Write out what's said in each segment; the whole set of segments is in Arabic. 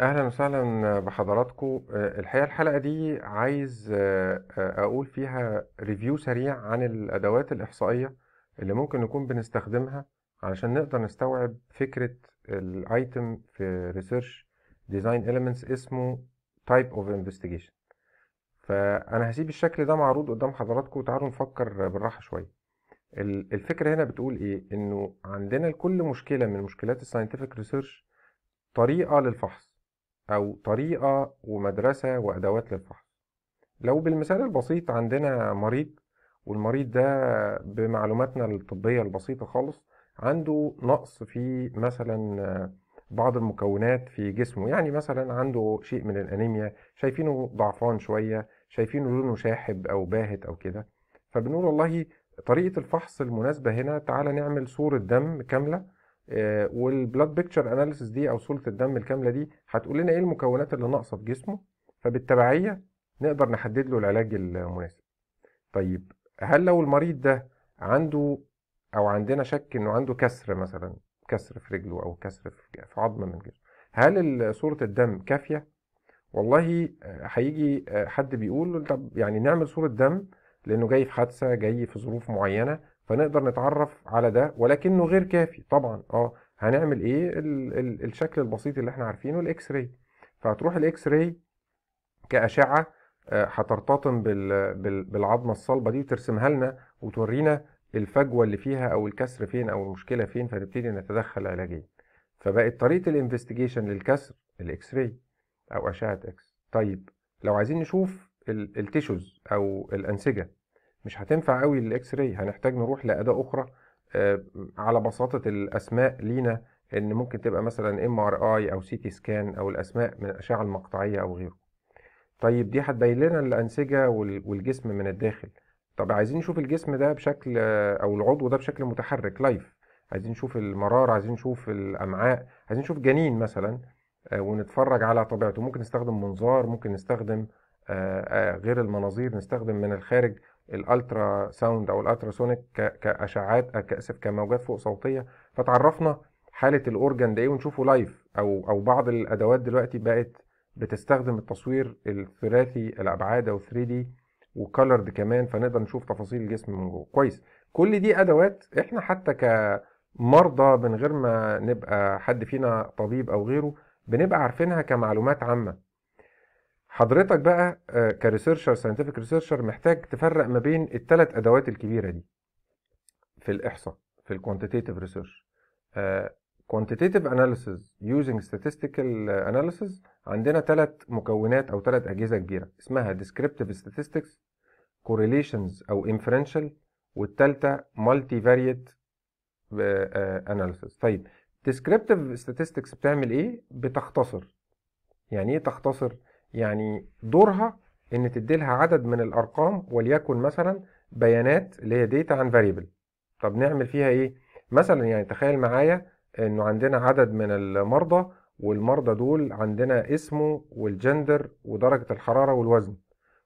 اهلا وسهلا بحضراتكم آه، الحقيقه الحلقه دي عايز آه، آه، اقول فيها ريفيو سريع عن الادوات الاحصائيه اللي ممكن نكون بنستخدمها علشان نقدر نستوعب فكره الايتم في ريسيرش ديزاين اليمنتس اسمه تايب اوف انفستيجيشن فانا هسيب الشكل ده معروض قدام حضراتكم وتعالوا نفكر بالراحه شويه الفكره هنا بتقول ايه انه عندنا لكل مشكله من مشكلات الساينتفك ريسيرش طريقه للفحص أو طريقة ومدرسة وأدوات للفحص لو بالمثال البسيط عندنا مريض والمريض ده بمعلوماتنا الطبية البسيطة خالص عنده نقص في مثلا بعض المكونات في جسمه يعني مثلا عنده شيء من الأنيميا شايفينه ضعفان شوية شايفينه لونه شاحب أو باهت أو كده فبنقول والله طريقة الفحص المناسبة هنا تعالى نعمل صورة دم كاملة والبلاد بيكتشر اناليسيس دي او صوره الدم الكامله دي هتقول لنا ايه المكونات اللي ناقصه في جسمه فبالتبعيه نقدر نحدد له العلاج المناسب طيب هل لو المريض ده عنده او عندنا شك انه عنده كسر مثلا كسر في رجله او كسر في عظم من جسمه هل صوره الدم كافيه والله آه، هيجي آه، حد بيقول طب يعني نعمل صوره دم لانه جاي في حادثه جاي في ظروف معينه فنقدر نتعرف على ده ولكنه غير كافي طبعا اه هنعمل ايه الـ الـ الشكل البسيط اللي احنا عارفينه الاكس راي فهتروح الاكس راي كاشعه آه، هترتطم بالعظمه الصلبه دي وترسمها لنا وتورينا الفجوه اللي فيها او الكسر فين او المشكله فين فنبتدي نتدخل علاجيا فبقت طريقه الانفستيجيشن للكسر الاكس راي او اشعه اكس طيب لو عايزين نشوف التيشوز او الانسجه مش هتنفع قوي للاكس راي هنحتاج نروح لاداة اخرى آه، على بساطة الاسماء لينا ان ممكن تبقى مثلا ام ار اي او سي تي سكان او الاسماء من الاشعة المقطعية او غيره طيب دي هتبين لنا الانسجة والجسم من الداخل طب عايزين نشوف الجسم ده بشكل آه، او العضو ده بشكل متحرك لايف عايزين نشوف المرار عايزين نشوف الامعاء عايزين نشوف جنين مثلا آه، ونتفرج على طبيعته ممكن نستخدم منظار ممكن نستخدم غير المناظير نستخدم من الخارج الالترا ساوند او سونيك كاشعات اسف كموجات فوق صوتيه فتعرفنا حاله الاورجن ده ايه ونشوفه لايف او او بعض الادوات دلوقتي بقت بتستخدم التصوير الثلاثي الابعاد او 3 دي وكالرد كمان فنقدر نشوف تفاصيل الجسم من جوه كويس كل دي ادوات احنا حتى كمرضى من غير ما نبقى حد فينا طبيب او غيره بنبقى عارفينها كمعلومات عامه حضرتك بقى كريسيرشر ساينتفك ريسيرشر محتاج تفرق ما بين التلات ادوات الكبيره دي في الاحصاء في الكوانتيتيف ريسيرش كوانتيتيف اناليسز يوزنج statistical اناليسز عندنا تلات مكونات او تلات اجهزه كبيره اسمها descriptive statistics correlations او inferential والثالثه multi variate اناليسز آه، آه، طيب descriptive statistics بتعمل ايه بتختصر يعني ايه تختصر يعني دورها ان تدي لها عدد من الارقام وليكن مثلا بيانات اللي هي داتا عن فاريبل طب نعمل فيها ايه مثلا يعني تخيل معايا انه عندنا عدد من المرضى والمرضى دول عندنا اسمه والجندر ودرجة الحرارة والوزن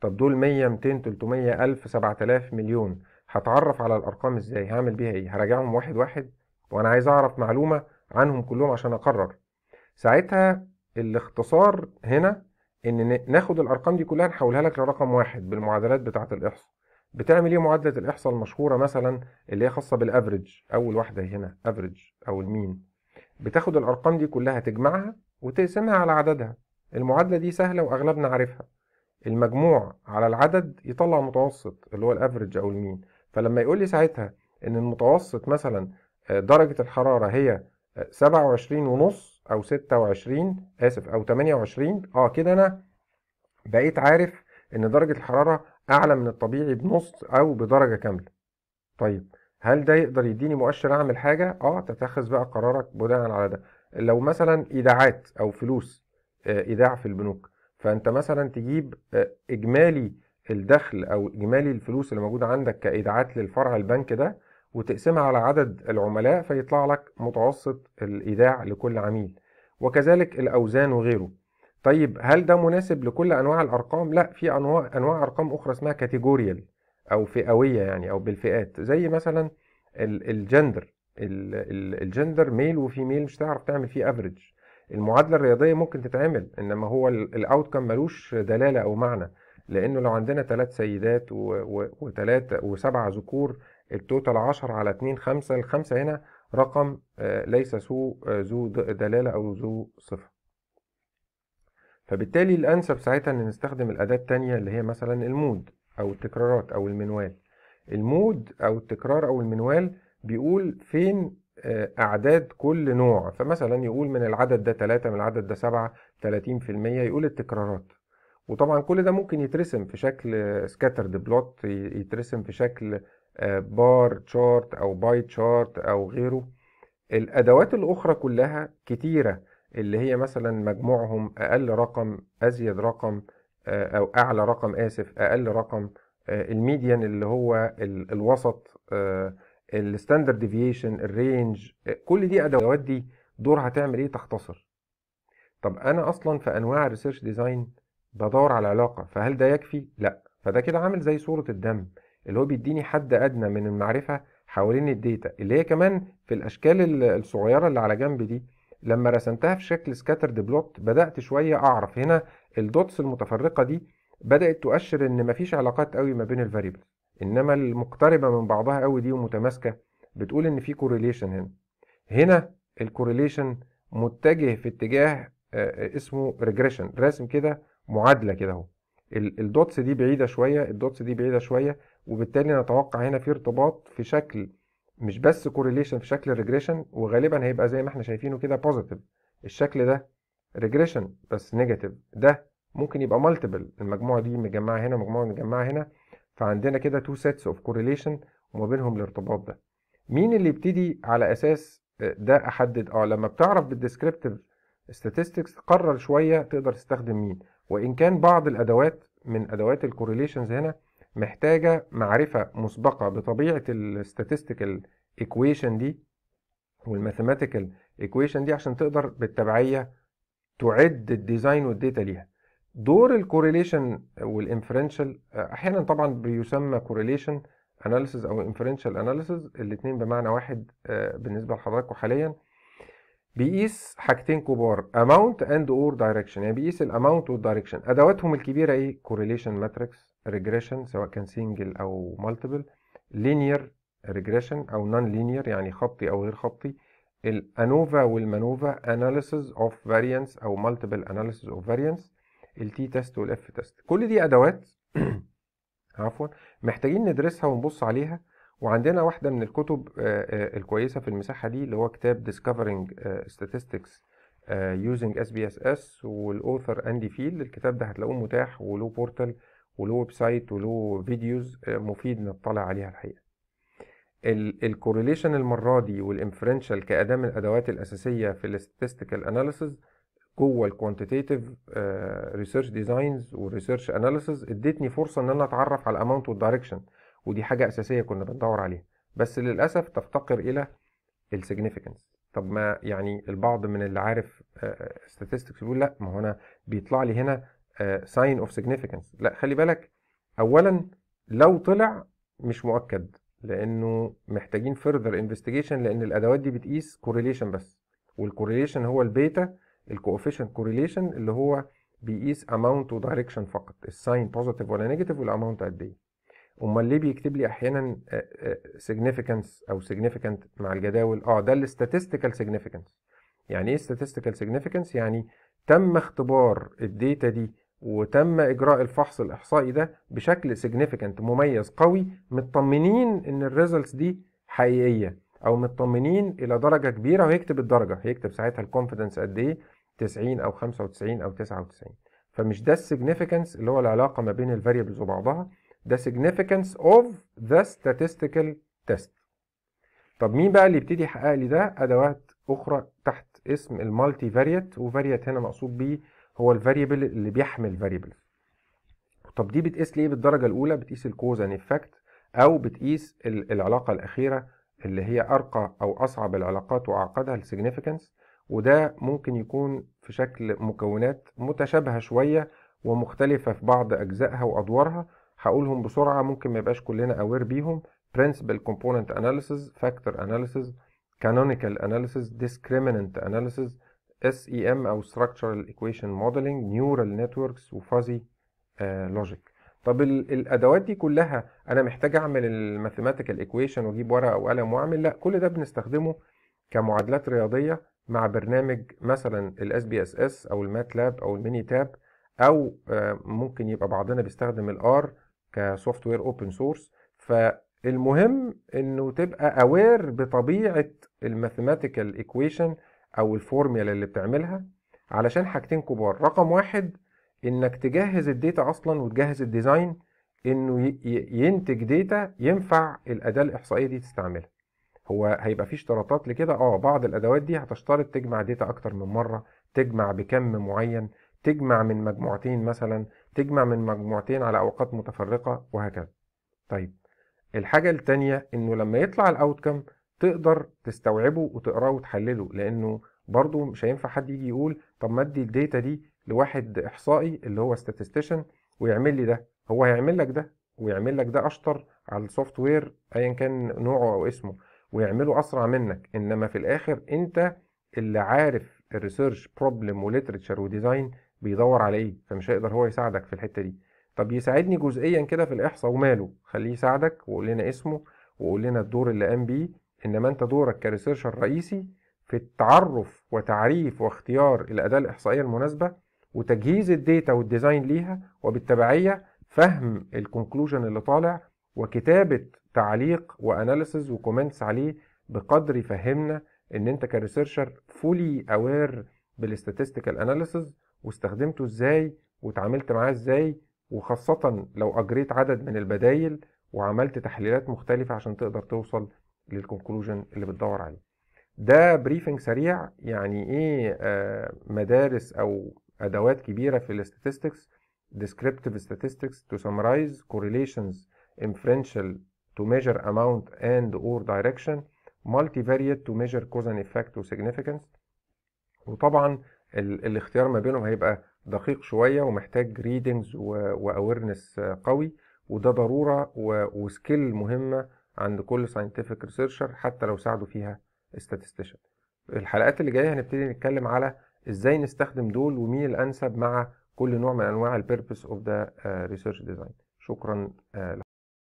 طب دول 100 200 300 ألف 7000 مليون هتعرف على الأرقام إزاي هعمل بيها إيه هراجعهم واحد واحد وأنا عايز أعرف معلومة عنهم كلهم عشان أقرر ساعتها الاختصار هنا ان ناخد الارقام دي كلها نحولها لك لرقم واحد بالمعادلات بتاعه الاحصاء بتعمل ايه معادله الاحصاء المشهوره مثلا اللي هي خاصه بالافريج اول واحده هنا افريج او المين بتاخد الارقام دي كلها تجمعها وتقسمها على عددها المعادله دي سهله واغلبنا عارفها المجموع على العدد يطلع متوسط اللي هو الافريج او المين فلما يقول لي ساعتها ان المتوسط مثلا آه، درجه الحراره هي 27 آه، ونص او 26 اسف او 28 اه كده انا بقيت عارف ان درجة الحرارة اعلى من الطبيعي بنص او بدرجة كاملة طيب هل ده يقدر يديني مؤشر اعمل حاجة اه تتخذ بقى قرارك بناء على ده لو مثلا ايداعات او فلوس آه، ايداع في البنوك فانت مثلا تجيب آه، اجمالي الدخل او اجمالي الفلوس اللي موجودة عندك كايداعات للفرع البنك ده وتقسمها على عدد العملاء فيطلع لك متوسط الإيداع لكل عميل وكذلك الأوزان وغيره طيب هل ده مناسب لكل أنواع الأرقام؟ لا في أنواع, أنواع أرقام أخرى اسمها كاتيجوريال أو فئوية يعني أو بالفئات زي مثلا الجندر الجندر ميل وفيميل مش هتعرف تعمل فيه افريج المعادله الرياضيه ممكن تتعمل انما هو الاوت كم ملوش دلاله او معنى لانه لو عندنا ثلاث سيدات وثلاثه وسبعه ذكور التوتال 10 على 2 5 الخمسه هنا رقم آه، ليس ذو آه، دلاله او ذو صفه فبالتالي الانسب ساعتها ان نستخدم الاداه التانية اللي هي مثلا المود او التكرارات او المنوال المود او التكرار او المنوال بيقول فين آه، اعداد كل نوع فمثلا يقول من العدد ده 3 من العدد ده 7 30% يقول التكرارات وطبعا كل ده ممكن يترسم في شكل سكاترد بلوت يترسم في شكل بار آه، تشارت او باي تشارت او غيره الادوات الاخرى كلها كتيره اللي هي مثلا مجموعهم اقل رقم ازيد رقم آه، او اعلى رقم اسف اقل رقم آه، الميديان اللي هو الوسط الستاندرد ديفيشن الرينج كل دي ادوات دي دورها تعمل ايه تختصر طب انا اصلا في انواع الريسيرش ديزاين بدور على علاقة فهل ده يكفي؟ لا فده كده عامل زي صورة الدم اللي هو بيديني حد أدنى من المعرفة حوالين الداتا اللي هي كمان في الأشكال الصغيرة اللي على جنب دي لما رسمتها في شكل سكاترد بلوت بدأت شوية أعرف هنا الدوتس المتفرقة دي بدأت تؤشر إن مفيش علاقات قوي ما بين الفاريبلز إنما المقتربة من بعضها قوي دي ومتماسكة بتقول إن في كوريليشن هنا هنا الكوريليشن متجه في اتجاه آه، آه، اسمه ريجريشن راسم كده معادله كده اهو الدوتس دي بعيده شويه الدوتس دي بعيده شويه وبالتالي نتوقع هنا في ارتباط في شكل مش بس كورليشن في شكل ريجريشن وغالبا هيبقى زي ما احنا شايفينه كده بوزيتيف الشكل ده ريجريشن بس نيجاتيف ده ممكن يبقى مالتيبل المجموعه دي متجمعه هنا مجموعه متجمعه هنا فعندنا كده تو سيتس اوف كورليشن وما بينهم الارتباط ده مين اللي يبتدي على اساس ده احدد اه لما بتعرف بالديسكريبتيف statistics تقرر شويه تقدر تستخدم مين وإن كان بعض الأدوات من أدوات الكوريليشنز هنا محتاجة معرفة مسبقة بطبيعة الستاتيستيكال ايكويشن دي والماثيماتيكال ايكويشن دي عشان تقدر بالتبعية تعد الديزاين والديتا ليها دور الكوريليشن والانفرنشال احيانا طبعا بيسمى كوريليشن اناليسز او انفرنشال اناليسز الاثنين بمعنى واحد آه، بالنسبه لحضراتكم حاليا بيقيس حاجتين كبار amount and or direction يعني بيقيس الاماونت والدايركشن ادواتهم الكبيره ايه correlation matrix regression سواء كان single او multiple linear regression او non linear يعني خطي او غير خطي الانوفا والمانوفا analysis of variance او multiple analysis of variance التي تيست والاف تيست كل دي ادوات عفوا محتاجين ندرسها ونبص عليها وعندنا واحدة من الكتب آه، آه، الكويسة في المساحة دي اللي هو كتاب Discovering آه، Statistics Using SPSS والأوثر أندي فيل الكتاب ده هتلاقوه متاح وله بورتال وله ويب سايت وله فيديوز مفيد نطلع عليها الحقيقة الكوريليشن المرة دي والإنفرنشال كأداة من الأدوات الأساسية في الاستاتستيكال أناليسز جوه الكوانتيتيف ريسيرش ديزاينز والريسيرش اناليسز ادتني فرصه ان انا اتعرف على الاماونت والدايركشن ودي حاجة أساسية كنا بندور عليها بس للأسف تفتقر إلى السيجنيفيكانس طب ما يعني البعض من اللي عارف آه، آه، statistics بيقول لا ما هو أنا بيطلع لي هنا ساين آه، اوف significance لا خلي بالك أولا لو طلع مش مؤكد لأنه محتاجين further investigation لأن الأدوات دي بتقيس correlation بس والكوريليشن هو البيتا الكوفيشنت كوريليشن اللي هو بيقيس اماونت ودايركشن فقط الساين بوزيتيف ولا نيجاتيف والاماونت قد ايه امال ليه بيكتب لي احيانا سيجنيفيكانس آه، آه، او سيجنيفيكانت مع الجداول اه ده الاستاتستيكال سيجنيفيكانس يعني ايه statistical significance يعني تم اختبار الداتا دي وتم اجراء الفحص الاحصائي ده بشكل significant مميز قوي مطمنين ان الريزلتس دي حقيقيه او مطمنين الى درجه كبيره وهيكتب الدرجه هيكتب ساعتها الكونفيدنس قد ايه 90 او 95 او 99 فمش ده السيجنيفيكانس اللي هو العلاقه ما بين الفاريبلز وبعضها the significance of the statistical test طب مين بقى اللي يبتدي يحقق لي ده ادوات اخرى تحت اسم المالتي فاريت وفاريت هنا مقصود بيه هو الفاريبل اللي بيحمل فاريبلز طب دي بتقيس ليه بالدرجه الاولى بتقيس الكوز ان افكت او بتقيس العلاقه الاخيره اللي هي ارقى او اصعب العلاقات واعقدها السيجنيفيكانس وده ممكن يكون في شكل مكونات متشابهه شويه ومختلفه في بعض اجزائها وادوارها هقولهم بسرعة ممكن ما يبقاش كلنا أوير بيهم principal component analysis factor analysis canonical analysis discriminant analysis SEM أو structural equation modeling neural networks uh, logic طب الادوات دي كلها انا محتاج اعمل الماثيماتيكال ايكويشن واجيب ورقه وقلم واعمل لا كل ده بنستخدمه كمعادلات رياضيه مع برنامج مثلا الاس بي اس اس او الماتلاب او الميني تاب او آه، ممكن يبقى بعضنا بيستخدم الار كسوفت وير اوبن سورس فالمهم انه تبقى اوير بطبيعه الماثيماتيكال ايكويشن او الفورميلا اللي بتعملها علشان حاجتين كبار رقم واحد انك تجهز الداتا اصلا وتجهز الديزاين انه ينتج داتا ينفع الاداه الاحصائيه دي تستعملها هو هيبقى فيه اشتراطات لكده اه بعض الادوات دي هتشترط تجمع داتا اكتر من مره تجمع بكم معين تجمع من مجموعتين مثلا تجمع من مجموعتين على اوقات متفرقه وهكذا طيب الحاجه التانية انه لما يطلع الاوتكم تقدر تستوعبه وتقراه وتحلله لانه برضه مش هينفع حد يجي يقول طب ما ادي الداتا دي لواحد احصائي اللي هو ستاتستيشن ويعمل لي ده هو هيعمل لك ده ويعمل لك ده اشطر على السوفت وير ايا كان نوعه او اسمه ويعمله اسرع منك انما في الاخر انت اللي عارف الريسيرش بروبلم وليترشر وديزاين بيدور على ايه فمش هيقدر هو يساعدك في الحته دي طب يساعدني جزئيا كده في الاحصاء وماله خليه يساعدك وقول لنا اسمه وقول لنا الدور اللي قام بيه انما انت دورك كريسيرشر الرئيسي في التعرف وتعريف واختيار الاداه الاحصائيه المناسبه وتجهيز الداتا والديزاين ليها وبالتبعيه فهم الكونكلوجن اللي طالع وكتابه تعليق واناليسز وكومنتس عليه بقدر يفهمنا ان انت كريسيرشر فولي اوير بالاستاتستيكال اناليسز واستخدمته ازاي واتعاملت معاه ازاي وخاصة لو أجريت عدد من البدايل وعملت تحليلات مختلفة عشان تقدر توصل للكونكلوجن اللي بتدور عليه ده بريفنج سريع يعني ايه آه، مدارس او ادوات كبيره في الاستاتستكس descriptive statistics to summarize correlations inferential to measure amount and or direction multivariate to measure cause and effect to significance وطبعا الاختيار ما بينهم هيبقى دقيق شويه ومحتاج ريدنجز واويرنس قوي وده ضروره وسكيل مهمه عند كل ساينتفك ريسيرشر حتى لو ساعدوا فيها استاتستيشن الحلقات اللي جايه هنبتدي نتكلم على ازاي نستخدم دول ومين الانسب مع كل نوع من انواع البيربس اوف ذا ريسيرش ديزاين شكرا آه، لكم